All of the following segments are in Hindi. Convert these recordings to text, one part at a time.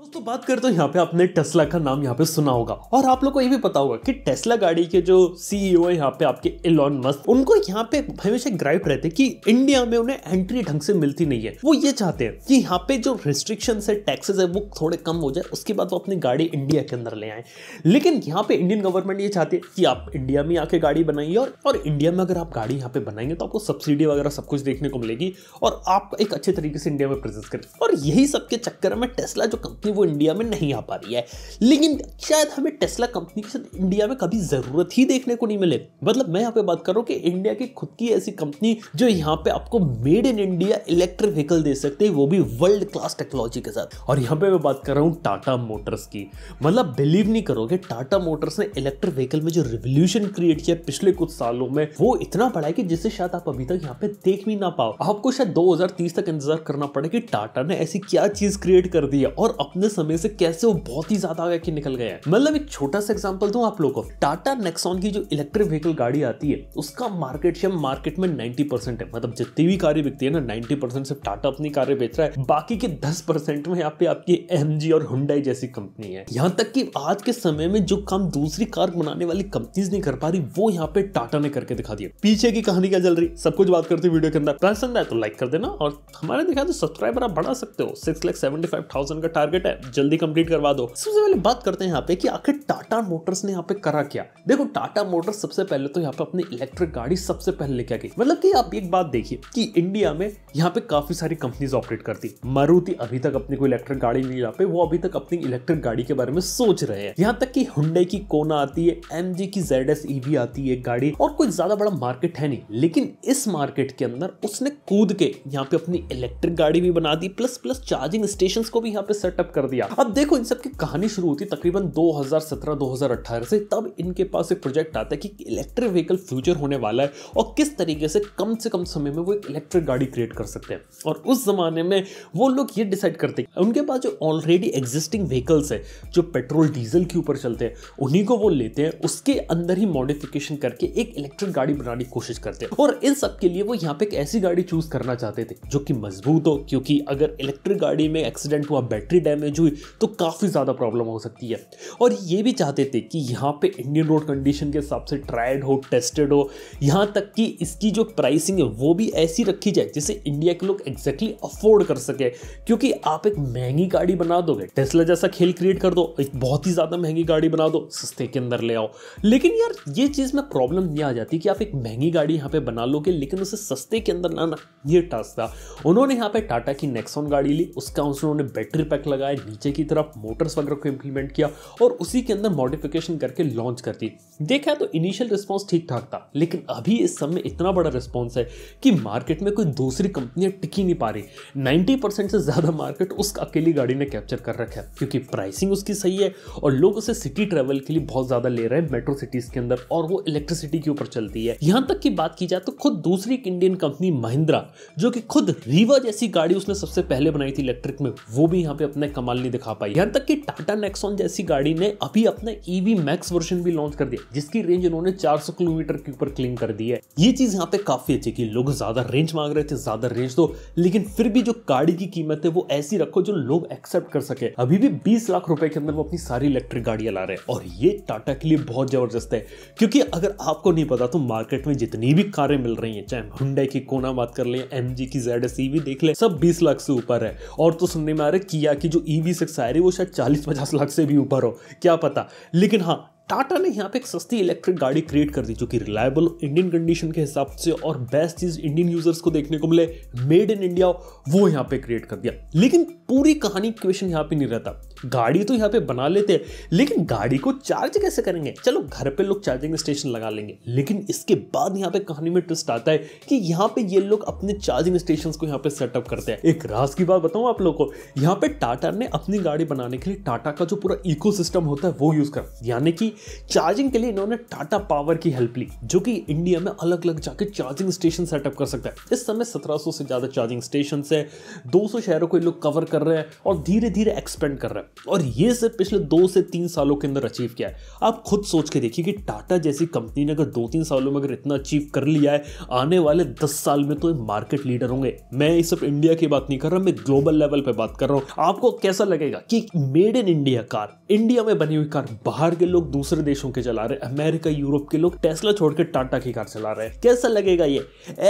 दोस्तों बात करते हो यहाँ पे आपने टेस्ला का नाम यहाँ पे सुना होगा और आप लोग को ये भी पता होगा कि टेस्ला गाड़ी के जो सीईओ e है यहाँ पे आपके इलॉन मस्क उनको यहाँ पे हमेशा ग्राइप रहते कि इंडिया में उन्हें एंट्री ढंग से मिलती नहीं है वो ये चाहते हैं कि यहाँ पे जो रिस्ट्रिक्शन है टैक्सेस है वो थोड़े कम हो जाए उसके बाद वो अपनी गाड़ी इंडिया के अंदर ले आए लेकिन यहाँ पे इंडियन गवर्नमेंट ये चाहती है कि आप इंडिया में आके गाड़ी बनाइए और, और इंडिया में अगर आप गाड़ी यहाँ पे बनाएंगे तो आपको सब्सिडी वगैरह सब कुछ देखने को मिलेगी और आप एक अच्छे तरीके से इंडिया में प्रेजेंस करें और यही सब के चक्कर में टेस्ला जो कंपनी कि वो इंडिया में नहीं आ पा रही है लेकिन शायद हमें टेस्ला कंपनी के साथ इंडिया में कभी ज़रूरत ही देखने को नहीं मिले मतलब मैं यहाँ पे बात कर रहा हूँ कि इंडिया की खुद की ऐसी कंपनी जो यहाँ पे आपको made in India electric vehicle दे सकते हैं वो भी वर्ल्ड क्लास टेक्नोलॉजी के साथ और यहाँ पे मैं बात कर रहा हूँ टाटा मोटर्स की मतलब बिलीव नहीं करोगे टाटा मोटर्स ने इलेक्ट्रिक व्हीकल में जो रिवोल्यूशन क्रिएट किया पिछले कुछ सालों में वो इतना बड़ा है कि जिससे शायद आप अभी तक यहाँ पे देख भी ना पाओ आपको शायद दो तक इंतजार करना पड़े कि टाटा ने ऐसी क्या चीज क्रिएट कर दी है और अपने अपने समय से कैसे वो बहुत ही ज्यादा आगे निकल गए हैं मतलब एक छोटा सा एग्जाम्पल दू आप लोग को टाटा नेक्सॉन की जो इलेक्ट्रिक व्हीकल गाड़ी आती है उसका मार्केट शेयर मार्केट में नाइन्टी परसेंट है मतलब जितनी भी कार्य बिकती है ना नाइन्टी परसेंट सिर्फ टाटा अपनी कार्य बेच रहा है बाकी के दस परसेंट में यहाँ पे आपकी एम और हुडाई जैसी कंपनी है यहाँ तक की आज के समय में जो काम दूसरी कार बनाने वाली कंपनीज नहीं कर पा रही वो यहाँ पे टाटा ने करके दिखा दिया पीछे की कहानी क्या चल रही सब कुछ बात करते वीडियो के अंदर पसंद आए तो लाइक कर देना और हमारे दिखाए तो सब्सक्राइबर आप बढ़ा सकते हो six lakh seventy five thousand का टारगेट है जल्दी कंप्लीट करवा दो सबसे पहले बात करते हैं यहाँ पे कि आखिर टाटा मोटर्स ने यहाँ पे करा क्या देखो टाटा मोटर्स सबसे पहले तो यहाँ पे अपनी इलेक्ट्रिक गाड़ी सबसे पहले लेके आ गई मतलब की आप एक बात देखिए कि इंडिया में यहाँ पे काफी सारी कंपनीज ऑपरेट करती मारुति अभी तक अपनी कोई इलेक्ट्रिक गाड़ी नहीं यहाँ पे वो अभी तक अपनी इलेक्ट्रिक गाड़ी के बारे में सोच रहे हैं यहाँ तक की हुडे की कोना आती है एम की जेड एस भी आती है गाड़ी और कोई ज्यादा बड़ा मार्केट है नहीं लेकिन इस मार्केट के अंदर उसने कूद के यहाँ पे अपनी इलेक्ट्रिक गाड़ी भी बना दी प्लस प्लस चार्जिंग स्टेशन को भी यहाँ पे सेटअप कर दिया अब देखो इन सबकी कहानी शुरू होती है तकरीबन 2017-2018 से तब इनके पास एक प्रोजेक्ट आता है कि इलेक्ट्रिक व्हीकल फ्यूचर होने वाला है और किस तरीके से कम से कम समय में वो एक इलेक्ट्रिक गाड़ी क्रिएट कर सकते हैं और उस जमाने में वो लोग ये डिसाइड करते हैं उनके पास जो ऑलरेडी एग्जिस्टिंग व्हीकल्स है जो पेट्रोल डीजल के ऊपर चलते हैं उन्हीं को वो लेते हैं उसके अंदर ही मॉडिफिकेशन करके एक इलेक्ट्रिक गाड़ी बनाने की कोशिश करते हैं और इन सब के लिए वो यहाँ पे एक ऐसी गाड़ी चूज करना चाहते थे जो कि मजबूत हो क्योंकि अगर इलेक्ट्रिक गाड़ी में एक्सीडेंट हुआ बैटरी डैमेज डैमेज हुई तो काफ़ी ज़्यादा प्रॉब्लम हो सकती है और ये भी चाहते थे कि यहाँ पे इंडियन रोड कंडीशन के हिसाब से ट्रायड हो टेस्टेड हो यहाँ तक कि इसकी जो प्राइसिंग है वो भी ऐसी रखी जाए जिसे इंडिया के लोग एग्जैक्टली अफोर्ड कर सके क्योंकि आप एक महंगी गाड़ी बना दोगे टेस्ला जैसा खेल क्रिएट कर दो एक बहुत ही ज़्यादा महंगी गाड़ी बना दो सस्ते के अंदर ले आओ लेकिन यार ये चीज़ में प्रॉब्लम ये आ जाती कि आप एक महंगी गाड़ी यहाँ पे बना लोगे लेकिन उसे सस्ते के अंदर लाना ये टास्क था उन्होंने यहाँ पे टाटा की नेक्सॉन गाड़ी ली उसका उन्होंने बैटरी पैक लगाए नीचे की तरफ मोटर्स वगैरह को इम्प्लीमेंट किया और उसी के अंदर मॉडिफिकेशन करके लॉन्च कर दी देखा तो इनिशियल रिस्पॉन्स ठीक ठाक था लेकिन अभी इस समय इतना बड़ा रिस्पॉन्स है कि मार्केट में कोई दूसरी कंपनियाँ टिकी नहीं पा रही नाइन्टी से ज़्यादा मार्केट उस अकेली गाड़ी ने कैप्चर कर रखा है क्योंकि प्राइसिंग उसकी सही है और लोग उसे सिटी ट्रेवल के लिए बहुत ज़्यादा ले रहे हैं मेट्रो सिटीज़ के अंदर और वो इलेक्ट्रिसिटी के ऊपर चलती है यहाँ तक की बात की जाए तो खुद दूसरी एक इंडियन कंपनी महिंद्रा जो कि खुद रीवा जैसी गाड़ी उसने सबसे पहले बनाई थी इलेक्ट्रिक में वो भी यहाँ पे अपने कम कमाल नहीं दिखा पाई यहां तक कि टाटा नेक्सॉन जैसी गाड़ी ने अभी अपना ईवी मैक्स वर्जन भी लॉन्च कर दिया जिसकी रेंज इन्होंने 400 किलोमीटर के ऊपर क्लेम कर दी है ये चीज यहाँ पे काफी अच्छी की लोग ज्यादा रेंज मांग रहे थे ज्यादा रेंज दो लेकिन फिर भी जो गाड़ी की कीमत है वो ऐसी रखो जो लोग एक्सेप्ट कर सके अभी भी बीस लाख रुपए के अंदर वो अपनी सारी इलेक्ट्रिक गाड़ियां ला रहे हैं और ये टाटा के लिए बहुत जबरदस्त है क्योंकि अगर आपको नहीं पता तो मार्केट में जितनी भी कारें मिल रही है चाहे हुडे की कोना बात कर ले एम की जेड भी e देख ले सब बीस लाख से ऊपर है और तो सुनने में आ रहा है किया की जो ई वी सिक्स आ रही वो शायद चालीस पचास लाख से भी ऊपर हो क्या पता लेकिन हाँ टाटा ने यहाँ पे एक सस्ती इलेक्ट्रिक गाड़ी क्रिएट कर दी जो कि रिलायबल इंडियन कंडीशन के हिसाब से और बेस्ट चीज़ इंडियन यूजर्स को देखने को मिले मेड इन इंडिया वो यहाँ पे क्रिएट कर दिया लेकिन पूरी कहानी क्वेश्चन यहाँ पे नहीं रहता गाड़ी तो यहाँ पे बना लेते हैं लेकिन गाड़ी को चार्ज कैसे करेंगे चलो घर पे लोग चार्जिंग स्टेशन लगा लेंगे लेकिन इसके बाद यहाँ पे कहानी में ट्विस्ट आता है कि यहाँ पे ये लोग अपने चार्जिंग स्टेशन को यहाँ पे सेटअप करते हैं एक रास की बात बताऊँ आप लोग को यहाँ पे टाटा ने अपनी गाड़ी बनाने के लिए टाटा का जो पूरा इको होता है वो यूज़ कर यानी कि चार्जिंग के लिए इन्होंने टाटा पावर की हेल्प ली जो कि इंडिया में अलग अलग जाके चार्जिंग स्टेशन सेटअप कर सकता है इस समय सत्रह से ज़्यादा चार्जिंग स्टेशन है दो शहरों को ये लोग कवर कर रहे हैं और धीरे धीरे एक्सपेंड कर रहे हैं और ये सिर्फ पिछले दो से तीन सालों के अंदर अचीव किया है आप खुद सोच के देखिए कि टाटा जैसी कंपनी ने अगर दो तीन सालों में अगर इतना अचीव कर लिया है आने वाले दस साल में तो ये मार्केट लीडर होंगे मैं ये सब इंडिया की बात नहीं कर रहा मैं ग्लोबल लेवल पर बात कर रहा हूँ आपको कैसा लगेगा कि made in India car India में बनी हुई कार बाहर के लोग दूसरे देशों के चला रहे हैं अमेरिका यूरोप के लोग टेस्ला छोड़कर टाटा की कार चला रहे हैं कैसा लगेगा ये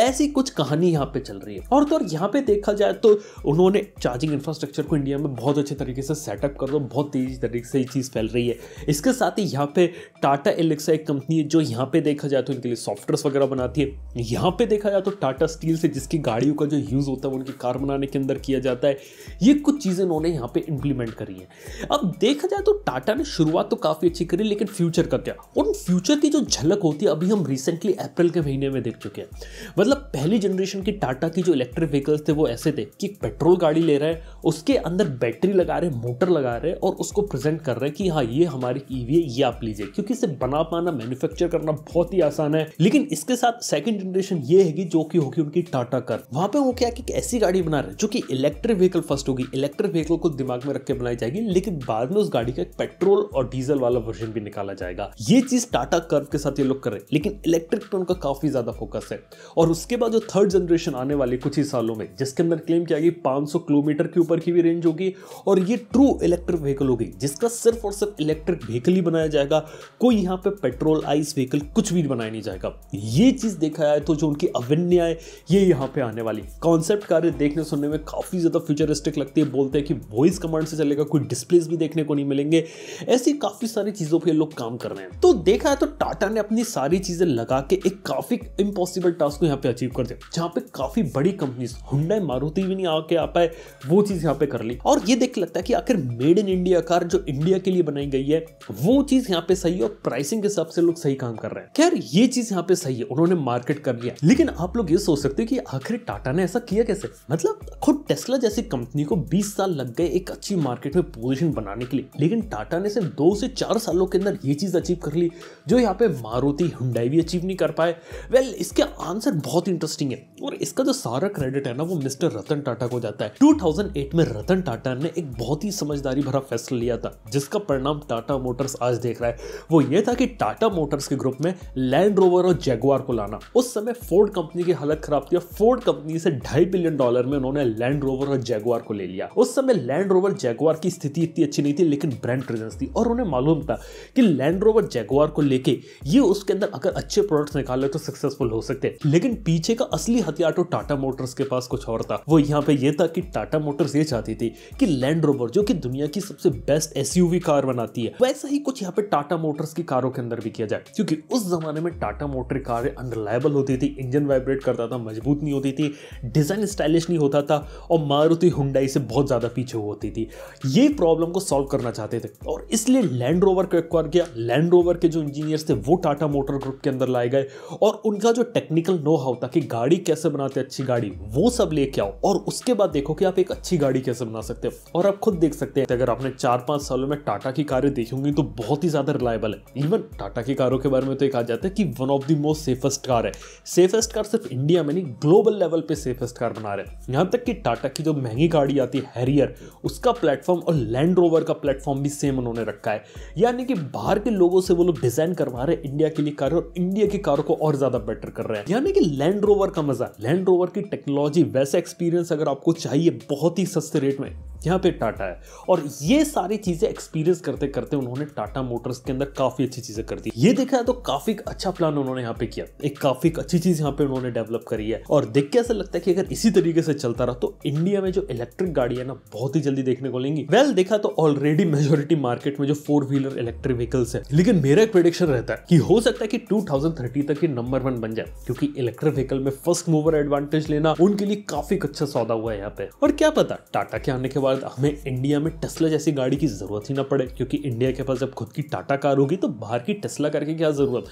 ऐसी कुछ कहानी यहाँ पे चल रही है और तो यहाँ पे देखा जाए तो उन्होंने चार्जिंग इंफ्रास्ट्रक्चर को इंडिया में बहुत अच्छे तरीके से सेटअप इफेक्ट कर दो बहुत तेज़ी तरीके से ये चीज़ फैल रही है इसके साथ ही यहाँ पे टाटा एलेक्सा एक कंपनी है जो यहाँ पे देखा जाए तो इनके लिए सॉफ्टवेयर वगैरह बनाती है यहाँ पे देखा जाए तो टाटा स्टील से जिसकी गाड़ियों का जो यूज़ होता है उनकी कार बनाने के अंदर किया जाता है ये कुछ चीज़ें उन्होंने यहाँ पर इम्प्लीमेंट करी हैं अब देखा जाए तो टाटा ने शुरुआत तो काफ़ी अच्छी करी लेकिन फ्यूचर का क्या उन फ्यूचर की जो झलक होती है अभी हम रिसेंटली अप्रैल के महीने में देख चुके हैं मतलब पहली जनरेशन की टाटा की जो इलेक्ट्रिक व्हीकल्स थे वो ऐसे थे कि पेट्रोल गाड़ी ले रहे हैं उसके अंदर बैटरी लगा रहे मोटर लगा रहे हैं और उसको प्रेजेंट कर रहे हैं कि हाँ ये हमारी ईवी है ये आप लीजिए क्योंकि इसे बना पाना मैन्युफैक्चर करना बहुत ही आसान है लेकिन इसके साथ सेकंड जनरेशन ये है कि जो कि होगी उनकी टाटा कर वहां पे वो क्या कि ऐसी गाड़ी बना रहे हैं जो कि इलेक्ट्रिक व्हीकल फर्स्ट होगी इलेक्ट्रिक व्हीकल को दिमाग में रख के बनाई जाएगी लेकिन बाद में उस गाड़ी का पेट्रोल और डीजल वाला वर्जन भी निकाला जाएगा ये चीज टाटा कर्व के साथ ये लोग कर रहे हैं लेकिन इलेक्ट्रिक पे उनका काफी ज्यादा फोकस है और उसके बाद जो थर्ड जनरेशन आने वाली कुछ ही सालों में जिसके अंदर क्लेम किया गया पांच किलोमीटर के ऊपर की भी रेंज होगी और ये ट्रू इलेक्ट्रिक व्हीकल होगी जिसका सिर्फ और सिर्फ इलेक्ट्रिक व्हीकल ही बनाया जाएगा कोई यहाँ पे पेट्रोल आइस व्हीकल कुछ भी बनाया नहीं जाएगा ये चीज़ देखा जाए तो जो उनकी अवन्या है ये यहाँ पे आने वाली कॉन्सेप्ट कार्य देखने सुनने में काफ़ी ज़्यादा फ्यूचरिस्टिक लगती है बोलते हैं कि वॉइस कमांड से चलेगा कोई डिस्प्लेस भी देखने को नहीं मिलेंगे ऐसी काफ़ी सारी चीज़ों पर लोग काम कर रहे हैं तो देखा है तो टाटा ने अपनी सारी चीज़ें लगा के एक काफ़ी इम्पॉसिबल टास्क को यहाँ पे अचीव कर दिया जहाँ पे काफ़ी बड़ी कंपनी हुंडा मारुति भी नहीं आके आ पाए वो चीज़ यहाँ पे कर ली और ये देख लगता है कि आखिर मेड इन इंडिया कार जो इंडिया के लिए बनाई गई है वो चीज यहाँ पे सही है और प्राइसिंग के हिसाब से लोग सही काम कर रहे हैं खैर ये चीज यहाँ पे सही है उन्होंने मार्केट कर लिया लेकिन आप लोग ये सोच सकते हो कि आखिर टाटा ने ऐसा किया कैसे मतलब खुद टेस्ला जैसी कंपनी को बीस साल लग गए एक अच्छी मार्केट में पोजिशन बनाने के लिए लेकिन टाटा ने सिर्फ दो से चार सालों के अंदर ये चीज अचीव कर ली जो यहाँ पे मारुति हुडाई भी अचीव नहीं कर पाए वेल well, इसके आंसर बहुत इंटरेस्टिंग है और इसका जो सारा क्रेडिट है ना वो मिस्टर रतन टाटा को जाता है 2008 में रतन टाटा ने एक बहुत ही समझ समझदारी भरा फैसला लिया था जिसका परिणाम टाटा मोटर्स आज देख रहा है वो ये था कि टाटा मोटर्स के ग्रुप में लैंड रोवर और जैगवार को लाना उस समय फोर्ड कंपनी की हालत खराब थी और फोर्ड कंपनी से ढाई बिलियन डॉलर में उन्होंने लैंड रोवर और जैगवार को ले लिया उस समय लैंड रोवर जैगवार की स्थिति इतनी अच्छी नहीं थी लेकिन ब्रांड प्रेजेंस थी और उन्हें मालूम था कि लैंड रोवर जैगवार को लेके ये उसके अंदर अगर अच्छे प्रोडक्ट्स निकाले तो सक्सेसफुल हो सकते लेकिन पीछे का असली हथियार तो टाटा मोटर्स के पास कुछ और था वो यहाँ पे ये था कि टाटा मोटर्स ये चाहती थी कि लैंड रोवर जो कि दुनिया की सबसे बेस्ट एस कार बनाती है वैसा ही कुछ यहाँ पे टाटा मोटर्स की कारों के अंदर भी किया जाए क्योंकि उस जमाने में टाटा मोटर कार अनरिलायबल होती थी इंजन वाइब्रेट करता था मजबूत नहीं होती थी डिज़ाइन स्टाइलिश नहीं होता था और मारुति हुंडाई से बहुत ज़्यादा पीछे होती थी ये प्रॉब्लम को सॉल्व करना चाहते थे और इसलिए लैंड रोवर को एक्वायर किया लैंड रोवर के जो इंजीनियर्स थे वो टाटा मोटर ग्रुप के अंदर लाए गए और उनका जो टेक्निकल नो हाउ था कि गाड़ी कैसे बनाते अच्छी गाड़ी वो सब लेके आओ और उसके बाद देखो कि आप एक अच्छी गाड़ी कैसे बना सकते हो और आप खुद देख सकते सकते हैं अगर आपने चार पांच सालों में टाटा की कारें देखी होंगी तो बहुत ही ज़्यादा रिलायबल है इवन टाटा की कारों के बारे में तो ये कहा जाता है कि one of the most safest car है सेफेस्ट कार सिर्फ इंडिया में नहीं ग्लोबल लेवल पे सेफेस्ट कार बना रहे हैं यहाँ तक कि टाटा की जो महंगी गाड़ी आती है हैरियर उसका प्लेटफॉर्म और लैंड रोवर का प्लेटफॉर्म भी सेम उन्होंने रखा है यानी कि बाहर के लोगों से वो लोग डिजाइन करवा रहे हैं इंडिया के लिए कार और इंडिया की कारों को और ज़्यादा बेटर कर रहे हैं यानी कि लैंड रोवर का मज़ा लैंड रोवर की टेक्नोलॉजी वैसा एक्सपीरियंस अगर आपको चाहिए बहुत ही सस्ते रेट में यहाँ पे टाटा है और ये सारी चीज़ें एक्सपीरियंस करते करते उन्होंने टाटा मोटर्स के अंदर काफ़ी अच्छी चीज़ें कर दी ये देखा है तो काफ़ी अच्छा प्लान उन्होंने यहाँ पे किया एक काफ़ी अच्छी चीज़ यहाँ पे उन्होंने डेवलप करी है और देख के ऐसा लगता है कि अगर इसी तरीके से चलता रहा तो इंडिया में जो इलेक्ट्रिक गाड़ी है ना बहुत ही जल्दी देखने को लेंगी वेल देखा तो ऑलरेडी मेजोरिटी मार्केट में जो फोर व्हीलर इलेक्ट्रिक व्हीकल्स है लेकिन मेरा एक प्रोडिक्शन रहता है कि हो सकता है कि टू तक ये नंबर वन बन जाए क्योंकि इलेक्ट्रिक व्हीकल में फर्स्ट मूवर एडवांटेज लेना उनके लिए काफ़ी अच्छा सौदा हुआ है यहाँ पे और क्या पता टाटा के आने के बाद बाद हमें इंडिया में टेस्ला जैसी गाड़ी की ज़रूरत ही ना पड़े क्योंकि इंडिया के पास जब खुद की टाटा कार होगी तो बाहर की टेस्ला करके क्या ज़रूरत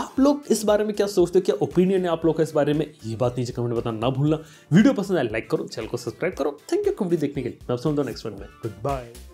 आप लोग इस बारे में क्या सोचते हो क्या ओपिनियन है आप लोग का इस बारे में ये बात नीचे कमेंट बताना ना भूलना वीडियो पसंद आए लाइक करो चैनल को सब्सक्राइब करो थैंक यू कम्प्लीट देखने के लिए नेक्स्ट वन में गुड बाय